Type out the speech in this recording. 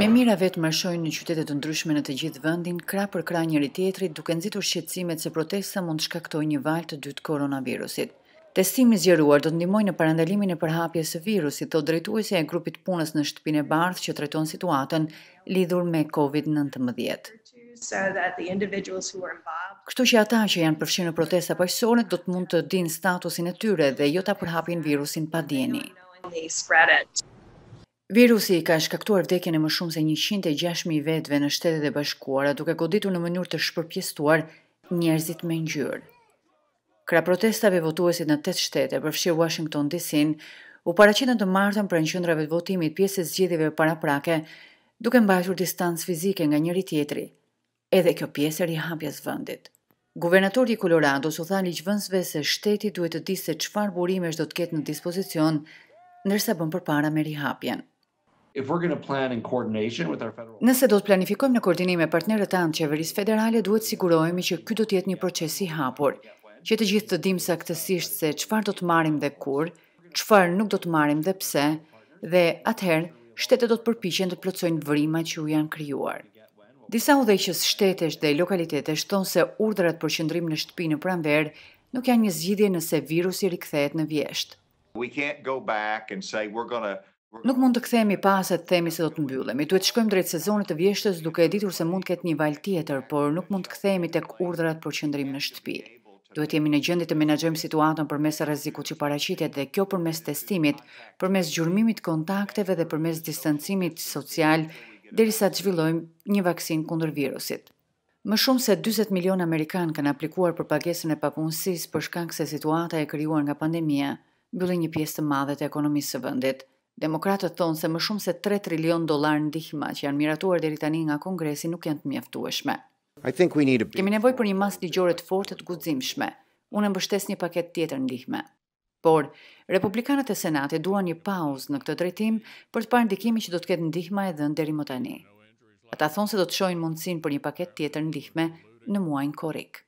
Me mira vetë marshojnë në qytetet të ndryshme në të gjithë vendin, krah për krah njëri tjetrit, duke nxitur shqetësimet se protesta mund të shkaktojë një valë të dytë koronavirusit. Testimi zgjeruar do të ndihmojë në parandalimin e përhapjes së virusit, thotë drejtuesja e grupit punës në shtëpin e bardhë që trajton situatën lidhur me COVID-19. Kështu që ata që janë përfshirë në protesta paqësore do të mund të dinë statusin e tyre dhe jo ta përhapin virusin pa dieni. Virusi ka shkaktuar vdekjen e më shumë se 106.000 vetëve në shtetet e bashkuara, duke goditur në mënyrë të shpërpjestuar njerëzit me ngjyrë. Kra protestave votuesit në 8 shtete, përfshirë Washington DC, u paracitën të martën për qendrave të votimit pjesë e zgjedhjeve paraprake, duke mbajtur distancë fizike nga njëri tjetri. Edhe kjo pjesë e rihapjes vendit. Guvernatori i Colorado u tha ligjvënësve se shteti duhet të di se çfarë burimesh do të ketë në dispozicion ndërsa bën përpara me rihapjen. If we're going to plan in coordination with our federal Nëse do të planifikojmë në koordinim me partnerët tanë të qeverisë federale, duhet sigurohemi që ky do të jetë një proces i hapur, që të gjithë të dimë saktësisht se çfarë do të marrim dhe kur, çfarë nuk do të marrim dhe pse, dhe atëherë shtetet do të përpiqen të plotësojnë vrimat që u janë krijuar. Disa udhëheqës shtetesh dhe lokalitete thonë se urdhrat për qëndrim në shtëpi në pranverë nuk janë një zgjidhje nëse virusi rikthehet në vjeshtë. We can't go back and say we're going to Nuk mund të kthehemi pa se të themi se do të mbyllemi. Duhet të shkojmë drejt sezonit të vjeshtës duke e ditur se mund të ketë një val tjetër, por nuk mund të kthehemi tek urdhrat për qendrim në shtëpi. Duhet të jemi në gjendje të menaxhojmë situatën përmes rrezikut që paraqitet dhe kjo përmes testimit, përmes gjurmimit të kontakteve dhe përmes distancimit social derisa të zhvillojmë një vaksinë kundër virusit. Më shumë se 40 milion amerikan kanë aplikuar për pagesën e papunësisë për shkak se situata e krijuar nga pandemia mbylli një pjesë të madhe të ekonomisë së vendit. Demokratët thonë se më shumë se 3 trilion dollar ndihma që janë miratuar deri tani nga Kongresi nuk janë të mjaftueshme. I think we need a Kemi nevojë për një masë ligjore të fortë të guximshme. Unë mbështes një paketë tjetër ndihme. Por Republikanët e Senatit duan një pauzë në këtë drejtim për të parë ndikimin që do të ketë ndihma e dhënë deri më tani. Ata thonë se do të shohin mundësinë për një paketë tjetër ndihme në muajin korrik.